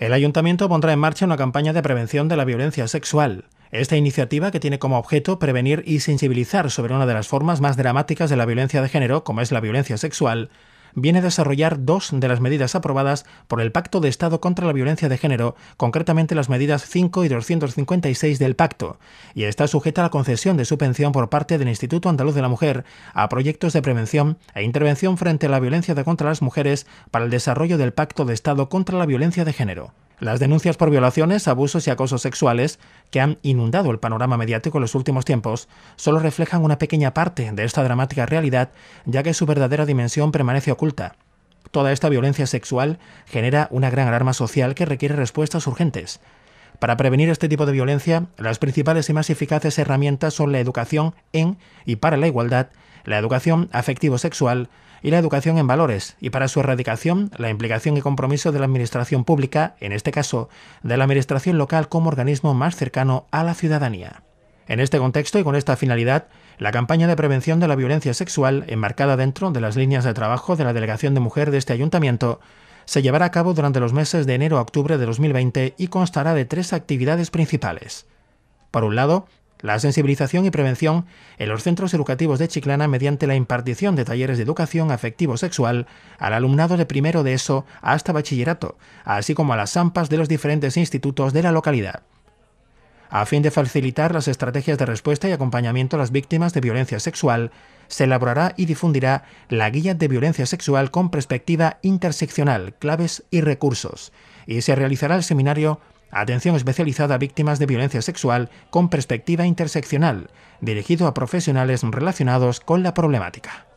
El ayuntamiento pondrá en marcha una campaña de prevención de la violencia sexual. Esta iniciativa, que tiene como objeto prevenir y sensibilizar sobre una de las formas más dramáticas de la violencia de género, como es la violencia sexual, viene a desarrollar dos de las medidas aprobadas por el Pacto de Estado contra la Violencia de Género, concretamente las medidas 5 y 256 del pacto, y está sujeta a la concesión de subvención por parte del Instituto Andaluz de la Mujer a proyectos de prevención e intervención frente a la violencia contra las mujeres para el desarrollo del Pacto de Estado contra la Violencia de Género las denuncias por violaciones, abusos y acosos sexuales que han inundado el panorama mediático en los últimos tiempos solo reflejan una pequeña parte de esta dramática realidad, ya que su verdadera dimensión permanece oculta. Toda esta violencia sexual genera una gran alarma social que requiere respuestas urgentes. Para prevenir este tipo de violencia, las principales y más eficaces herramientas son la educación en y para la igualdad la educación afectivo-sexual y la educación en valores, y para su erradicación, la implicación y compromiso de la Administración pública, en este caso, de la Administración local como organismo más cercano a la ciudadanía. En este contexto y con esta finalidad, la campaña de prevención de la violencia sexual, enmarcada dentro de las líneas de trabajo de la Delegación de Mujer de este ayuntamiento, se llevará a cabo durante los meses de enero a octubre de 2020 y constará de tres actividades principales. Por un lado, la sensibilización y prevención en los centros educativos de Chiclana mediante la impartición de talleres de educación afectivo-sexual al alumnado de primero de ESO hasta bachillerato, así como a las AMPAs de los diferentes institutos de la localidad. A fin de facilitar las estrategias de respuesta y acompañamiento a las víctimas de violencia sexual, se elaborará y difundirá la Guía de Violencia Sexual con Perspectiva Interseccional, Claves y Recursos, y se realizará el seminario Atención especializada a víctimas de violencia sexual con perspectiva interseccional, dirigido a profesionales relacionados con la problemática.